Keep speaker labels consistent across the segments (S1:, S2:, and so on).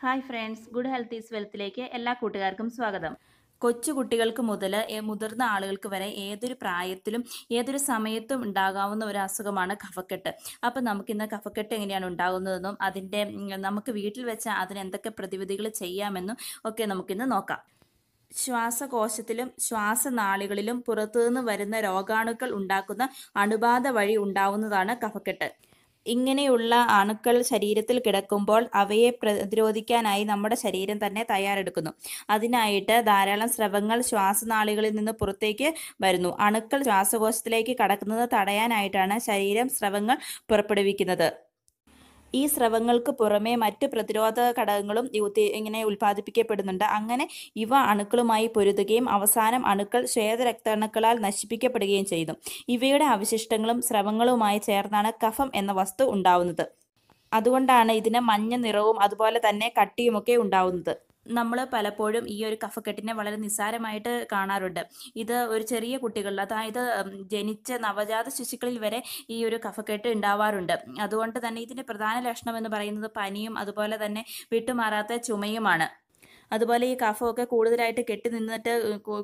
S1: hi friends good health is വെൽത്തിലേക്ക് എല്ലാ കൂട്ടുകാർക്കും സ്വാഗതം കൊച്ചു കുട്ടികൾക്ക് മുതൽ മുതിർന്ന ആളുകൾക്ക് വരെ ഏതൊരു പ്രായത്തിലും ഏതൊരു സമയത്തും ഉണ്ടാകാവുന്ന ഒരു അസുഖമാണ് കഫക്കെട്ട് അപ്പം നമുക്കിന്ന് കഫക്കെട്ട് എങ്ങനെയാണ് ഉണ്ടാകുന്നതെന്നും അതിൻ്റെ നമുക്ക് വീട്ടിൽ വെച്ച് അതിന് എന്തൊക്കെ പ്രതിവിധികൾ ചെയ്യാമെന്നും ഒക്കെ നമുക്കിന്ന് നോക്കാം ശ്വാസകോശത്തിലും ശ്വാസനാളികളിലും പുറത്തുനിന്ന് വരുന്ന രോഗാണുക്കൾ ഉണ്ടാക്കുന്ന അണുബാധ വഴി ഉണ്ടാവുന്നതാണ് കഫക്കെട്ട് ഇങ്ങനെയുള്ള അണുക്കൾ ശരീരത്തിൽ കിടക്കുമ്പോൾ അവയെ പ്രതിരോധിക്കാനായി നമ്മുടെ ശരീരം തന്നെ തയ്യാറെടുക്കുന്നു അതിനായിട്ട് ധാരാളം സ്രവങ്ങൾ ശ്വാസനാളികളിൽ നിന്ന് പുറത്തേക്ക് വരുന്നു അണുക്കൾ ശ്വാസകോശത്തിലേക്ക് കടക്കുന്നത് തടയാനായിട്ടാണ് ശരീരം സ്രവങ്ങൾ പുറപ്പെടുവിക്കുന്നത് ഈ സ്രവങ്ങൾക്ക് പുറമേ മറ്റ് പ്രതിരോധ ഘടകങ്ങളും ഇങ്ങനെ ഉൽപ്പാദിപ്പിക്കപ്പെടുന്നുണ്ട് അങ്ങനെ ഇവ അണുക്കളുമായി പൊരുതുകയും അവസാനം അണുക്കൾ ശ്വേതരക്താണുക്കളാൽ നശിപ്പിക്കപ്പെടുകയും ചെയ്തു ഇവയുടെ അവശിഷ്ടങ്ങളും സ്രവങ്ങളുമായി ചേർന്നാണ് കഫം എന്ന വസ്തു ഉണ്ടാവുന്നത് അതുകൊണ്ടാണ് ഇതിന് മഞ്ഞ നിറവും അതുപോലെ തന്നെ കട്ടിയുമൊക്കെ ഉണ്ടാവുന്നത് നമ്മൾ പലപ്പോഴും ഈ ഒരു കഫക്കെട്ടിനെ വളരെ നിസ്സാരമായിട്ട് കാണാറുണ്ട് ഇത് ഒരു ചെറിയ കുട്ടികളിൽ അതായത് ജനിച്ച നവജാത ശിശുക്കളിൽ വരെ ഈ ഒരു കഫക്കെട്ട് ഉണ്ടാവാറുണ്ട് അതുകൊണ്ട് തന്നെ ഇതിൻ്റെ പ്രധാന ലക്ഷണം എന്ന് പറയുന്നത് പനിയും അതുപോലെ തന്നെ വിട്ടുമാറാത്ത ചുമയുമാണ് അതുപോലെ ഈ കഫമൊക്കെ കൂടുതലായിട്ട് കെട്ടി നിന്നിട്ട്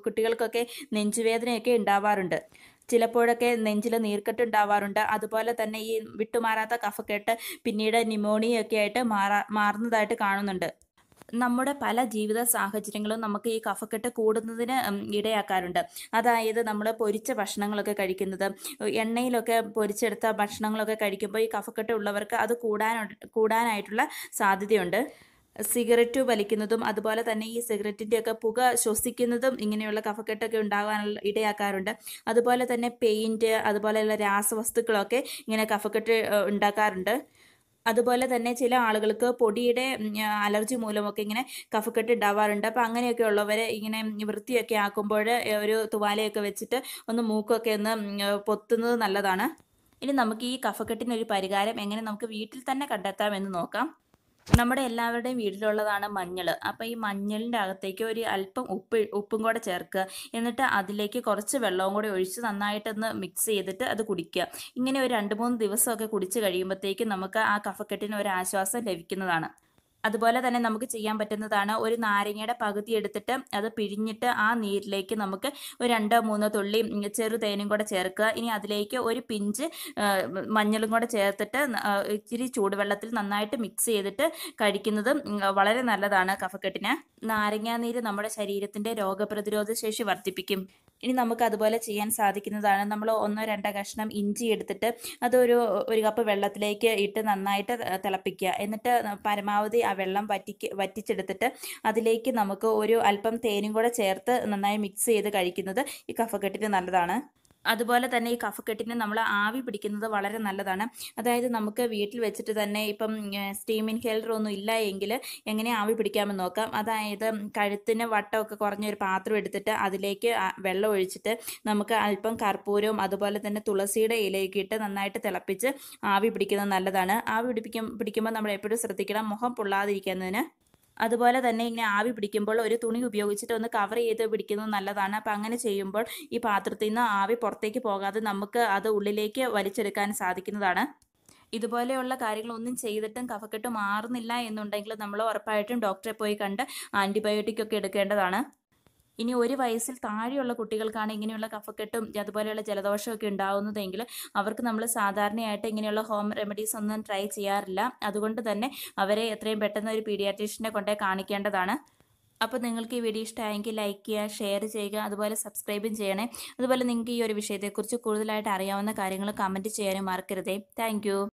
S1: കുട്ടികൾക്കൊക്കെ നെഞ്ചുവേദനയൊക്കെ ഉണ്ടാവാറുണ്ട് ചിലപ്പോഴൊക്കെ നെഞ്ചിൽ നീർക്കെട്ട് ഉണ്ടാവാറുണ്ട് അതുപോലെ തന്നെ ഈ വിട്ടുമാറാത്ത കഫക്കെട്ട് പിന്നീട് ന്യൂമോണിയൊക്കെ ആയിട്ട് മാറാ മാറുന്നതായിട്ട് കാണുന്നുണ്ട് നമ്മുടെ പല ജീവിത സാഹചര്യങ്ങളും നമുക്ക് ഈ കഫക്കെട്ട് കൂടുന്നതിന് ഇടയാക്കാറുണ്ട് അതായത് നമ്മൾ പൊരിച്ച ഭക്ഷണങ്ങളൊക്കെ കഴിക്കുന്നത് എണ്ണയിലൊക്കെ പൊരിച്ചെടുത്ത ഭക്ഷണങ്ങളൊക്കെ കഴിക്കുമ്പോൾ ഈ കഫക്കെട്ട് ഉള്ളവർക്ക് അത് കൂടാൻ കൂടാനായിട്ടുള്ള സാധ്യതയുണ്ട് സിഗരറ്റ് വലിക്കുന്നതും അതുപോലെ തന്നെ ഈ സിഗരറ്റിൻ്റെയൊക്കെ പുക ശ്വസിക്കുന്നതും ഇങ്ങനെയുള്ള കഫക്കെട്ടൊക്കെ ഉണ്ടാകാനുള്ള ഇടയാക്കാറുണ്ട് അതുപോലെ തന്നെ പെയിൻറ്റ് അതുപോലെയുള്ള രാസവസ്തുക്കളൊക്കെ ഇങ്ങനെ കഫക്കെട്ട് ഉണ്ടാക്കാറുണ്ട് അതുപോലെ തന്നെ ചില ആളുകൾക്ക് പൊടിയുടെ അലർജി മൂലമൊക്കെ ഇങ്ങനെ കഫക്കെട്ട് ഉണ്ടാവാറുണ്ട് അപ്പോൾ അങ്ങനെയൊക്കെ ഉള്ളവരെ ഇങ്ങനെ വൃത്തിയൊക്കെ ആക്കുമ്പോൾ ഒരു തുവാലയൊക്കെ വെച്ചിട്ട് ഒന്ന് മൂക്കൊക്കെ ഒന്ന് പൊത്തുന്നത് നല്ലതാണ് ഇനി നമുക്ക് ഈ കഫക്കെട്ടിനൊരു പരിഹാരം എങ്ങനെ നമുക്ക് വീട്ടിൽ തന്നെ കണ്ടെത്താമെന്ന് നോക്കാം നമ്മുടെ എല്ലാവരുടെയും വീട്ടിലുള്ളതാണ് മഞ്ഞൾ അപ്പോൾ ഈ മഞ്ഞളിൻ്റെ അകത്തേക്ക് ഒരു അല്പം ഉപ്പ് ഉപ്പും കൂടെ ചേർക്കുക എന്നിട്ട് അതിലേക്ക് കുറച്ച് വെള്ളവും കൂടെ ഒഴിച്ച് നന്നായിട്ടൊന്ന് മിക്സ് ചെയ്തിട്ട് അത് കുടിക്കുക ഇങ്ങനെ ഒരു രണ്ട് മൂന്ന് ദിവസമൊക്കെ കുടിച്ച് കഴിയുമ്പോഴത്തേക്കും നമുക്ക് ആ കഫക്കെട്ടിന് ഒരു ആശ്വാസം ലഭിക്കുന്നതാണ് അതുപോലെ തന്നെ നമുക്ക് ചെയ്യാൻ പറ്റുന്നതാണ് ഒരു നാരങ്ങയുടെ പകുതി എടുത്തിട്ട് അത് പിഴിഞ്ഞിട്ട് ആ നീരിലേക്ക് നമുക്ക് ഒരു രണ്ടോ മൂന്നോ തുള്ളി ചെറു തേനും കൂടെ ചേർക്കുക ഇനി അതിലേക്ക് ഒരു പിഞ്ച് മഞ്ഞളും കൂടെ ചേർത്തിട്ട് ഇച്ചിരി ചൂടുവെള്ളത്തിൽ നന്നായിട്ട് മിക്സ് ചെയ്തിട്ട് കഴിക്കുന്നത് വളരെ നല്ലതാണ് കഫക്കെട്ടിന് നാരങ്ങാനീര് നമ്മുടെ ശരീരത്തിന്റെ രോഗപ്രതിരോധ ശേഷി വർദ്ധിപ്പിക്കും ഇനി നമുക്ക് അതുപോലെ ചെയ്യാൻ സാധിക്കുന്നതാണ് നമ്മൾ ഒന്നോ രണ്ടോ കഷ്ണം ഇഞ്ചി എടുത്തിട്ട് അതൊരു ഒരു കപ്പ് വെള്ളത്തിലേക്ക് ഇട്ട് നന്നായിട്ട് തിളപ്പിക്കുക എന്നിട്ട് പരമാവധി വെള്ളം വറ്റി വറ്റിച്ചെടുത്തിട്ട് അതിലേക്ക് നമുക്ക് ഒരു അല്പം തേനും കൂടെ ചേർത്ത് നന്നായി മിക്സ് ചെയ്ത് കഴിക്കുന്നത് ഈ കഫക്കെട്ടിന് നല്ലതാണ് അതുപോലെ തന്നെ ഈ കഫക്കെട്ടിന് നമ്മൾ ആവി പിടിക്കുന്നത് വളരെ നല്ലതാണ് അതായത് നമുക്ക് വീട്ടിൽ വെച്ചിട്ട് തന്നെ ഇപ്പം സ്റ്റീം ഇൻഹേലർ ഒന്നും ഇല്ല എങ്കിൽ എങ്ങനെ ആവി പിടിക്കാമെന്ന് നോക്കാം അതായത് കഴുത്തിന് വട്ടമൊക്കെ കുറഞ്ഞൊരു പാത്രം എടുത്തിട്ട് അതിലേക്ക് വെള്ളം ഒഴിച്ചിട്ട് നമുക്ക് അല്പം കർപ്പൂരവും അതുപോലെ തന്നെ തുളസിയുടെ ഇലയൊക്കെ ഇട്ട് നന്നായിട്ട് തിളപ്പിച്ച് ആവി പിടിക്കുന്നത് നല്ലതാണ് ആവി പിടിപ്പിക്കും പിടിക്കുമ്പോൾ നമ്മൾ എപ്പോഴും ശ്രദ്ധിക്കണം മുഖം പൊള്ളാതിരിക്കുന്നതിന് അതുപോലെ തന്നെ ഇങ്ങനെ ആവി പിടിക്കുമ്പോൾ ഒരു തുണി ഉപയോഗിച്ചിട്ട് ഒന്ന് കവർ ചെയ്ത് പിടിക്കുന്നത് നല്ലതാണ് അപ്പോൾ അങ്ങനെ ചെയ്യുമ്പോൾ ഈ പാത്രത്തിൽ നിന്ന് ആവി പുറത്തേക്ക് പോകാതെ നമുക്ക് അത് ഉള്ളിലേക്ക് വലിച്ചെടുക്കാൻ സാധിക്കുന്നതാണ് ഇതുപോലെയുള്ള കാര്യങ്ങളൊന്നും ചെയ്തിട്ടും കഫക്കെട്ട് മാറുന്നില്ല എന്നുണ്ടെങ്കിൽ നമ്മൾ ഉറപ്പായിട്ടും ഡോക്ടറെ പോയി കണ്ട് ആൻറ്റിബയോട്ടിക്കൊക്കെ ഒക്കെ എടുക്കേണ്ടതാണ് ഇനി ഒരു വയസ്സിൽ താഴെയുള്ള കുട്ടികൾക്കാണ് ഇങ്ങനെയുള്ള കഫക്കെട്ടും അതുപോലെയുള്ള ജലദോഷമൊക്കെ ഉണ്ടാകുന്നതെങ്കിൽ അവർക്ക് നമ്മൾ സാധാരണയായിട്ട് ഇങ്ങനെയുള്ള ഹോം റെമഡീസ് ഒന്നും ട്രൈ ചെയ്യാറില്ല അതുകൊണ്ട് തന്നെ അവരെ എത്രയും പെട്ടെന്ന് ഒരു പീഡിയാട്രീഷ്യനെ കൊണ്ടേ കാണിക്കേണ്ടതാണ് അപ്പോൾ നിങ്ങൾക്ക് ഈ വീഡിയോ ഇഷ്ടമായെങ്കിൽ ലൈക്ക് ചെയ്യുക ഷെയർ ചെയ്യുക അതുപോലെ സബ്സ്ക്രൈബും ചെയ്യണേ അതുപോലെ നിങ്ങൾക്ക് ഈ ഒരു വിഷയത്തെക്കുറിച്ച് കൂടുതലായിട്ട് അറിയാവുന്ന കാര്യങ്ങൾ കമൻറ്റ് ചെയ്യാനും മറക്കരുതേ താങ്ക്